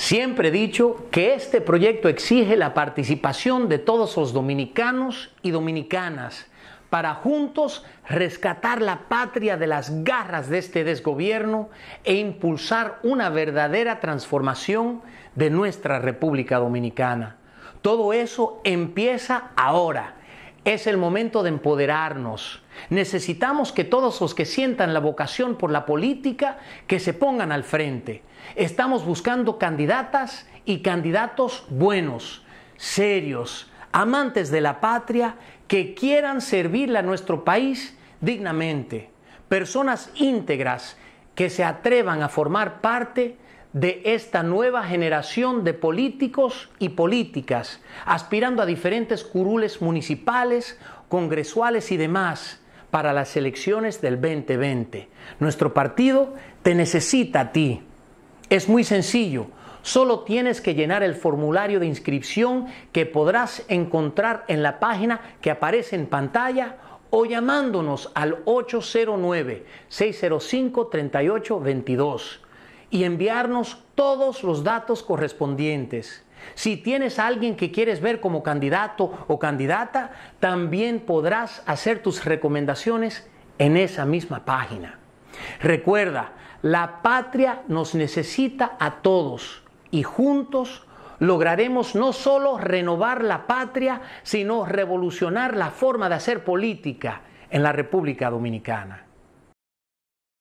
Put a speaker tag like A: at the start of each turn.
A: Siempre he dicho que este proyecto exige la participación de todos los dominicanos y dominicanas para juntos rescatar la patria de las garras de este desgobierno e impulsar una verdadera transformación de nuestra República Dominicana. Todo eso empieza ahora es el momento de empoderarnos. Necesitamos que todos los que sientan la vocación por la política, que se pongan al frente. Estamos buscando candidatas y candidatos buenos, serios, amantes de la patria, que quieran servirle a nuestro país dignamente. Personas íntegras que se atrevan a formar parte de esta nueva generación de políticos y políticas, aspirando a diferentes curules municipales, congresuales y demás para las elecciones del 2020. Nuestro partido te necesita a ti. Es muy sencillo. Solo tienes que llenar el formulario de inscripción que podrás encontrar en la página que aparece en pantalla o llamándonos al 809-605-3822 y enviarnos todos los datos correspondientes. Si tienes a alguien que quieres ver como candidato o candidata, también podrás hacer tus recomendaciones en esa misma página. Recuerda, la patria nos necesita a todos y juntos lograremos no solo renovar la patria, sino revolucionar la forma de hacer política en la República Dominicana.